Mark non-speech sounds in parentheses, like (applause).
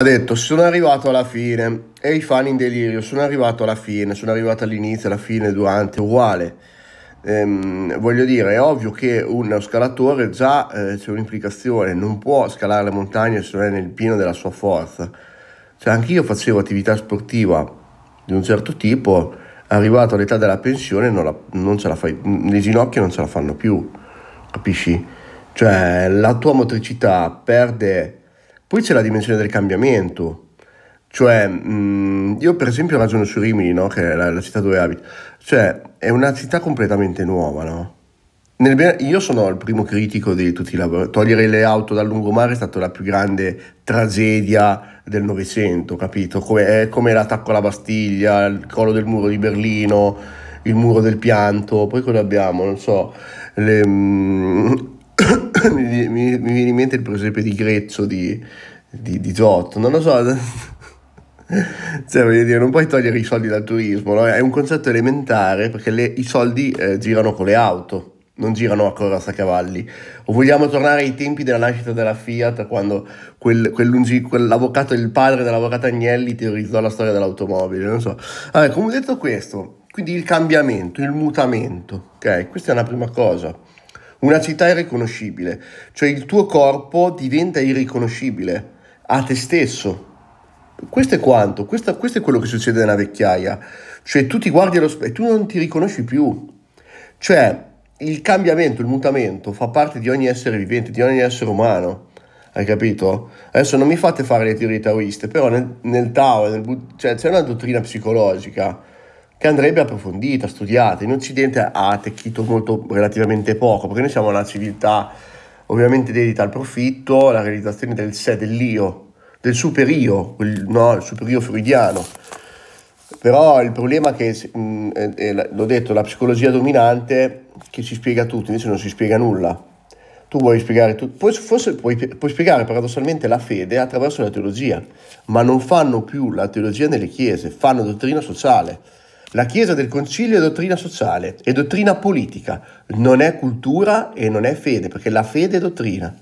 Ha detto, sono arrivato alla fine, e i fan in delirio, sono arrivato alla fine, sono arrivato all'inizio, alla fine, durante, uguale. Ehm, voglio dire, è ovvio che uno scalatore già eh, c'è un'implicazione, non può scalare le montagne se non è nel pieno della sua forza. Cioè, anch'io facevo attività sportiva di un certo tipo, arrivato all'età della pensione non, la, non ce la fai, mhmm, le ginocchia non ce la fanno più, capisci? Cioè, la tua motricità perde poi c'è la dimensione del cambiamento. Cioè, mh, mm, io per esempio ragiono su Rimini, no? che è la, la, città dove abito. Cioè, è una città completamente nuova, no? Nel, io sono il primo critico di tutti i lavori. Togliere le auto dal lungomare è stata la più grande tragedia del Novecento, capito? Come, come l'attacco alla Bastiglia, il crollo del muro di Berlino, il muro del pianto, poi cosa abbiamo? Non so, le, mh, mm, (laughs) mi, mi, mi, viene in mente il presepe di Grezzo di, di, di Giotto, non lo so. (laughs) cioè, voglio dire, non puoi togliere i soldi dal turismo, no? è un concetto elementare perché le, i soldi eh, girano con le auto, non girano a corsa cavalli. O vogliamo tornare ai tempi della nascita della Fiat, quando quel, quell'ungi, quell'avvocato, il padre dell'avvocato Agnelli, teorizzò la storia dell'automobile, non so. Allora, come detto questo, quindi il cambiamento, il mutamento, ok? Questa è una prima cosa. Una città irriconoscibile, cioè il tuo corpo diventa irriconoscibile a te stesso. Questo è quanto, questo, questo è quello che succede nella vecchiaia, cioè tu ti guardi allo specchio e tu non ti riconosci più. Cioè il cambiamento, il mutamento fa parte di ogni essere vivente, di ogni essere umano. Hai capito? Adesso non mi fate fare le teorie taoiste, però nel, nel Tao nel, cioè, c'è una dottrina psicologica che andrebbe approfondita, studiata. In Occidente ha attecchito molto relativamente poco, perché noi siamo una civiltà ovviamente dedita al profitto, alla realizzazione del sé, dell'io, del superio, il, no, il superio freudiano. Però il problema mm, è che, mh, è, l'ho detto, la psicologia dominante che si spiega tutto, invece non si spiega nulla. Tu vuoi spiegare tutto, forse puoi, puoi spiegare paradossalmente la fede attraverso la teologia, ma non fanno più la teologia nelle chiese, fanno dottrina sociale la Chiesa del Concilio è dottrina sociale, è dottrina politica, non è cultura e non è fede, perché la fede è dottrina.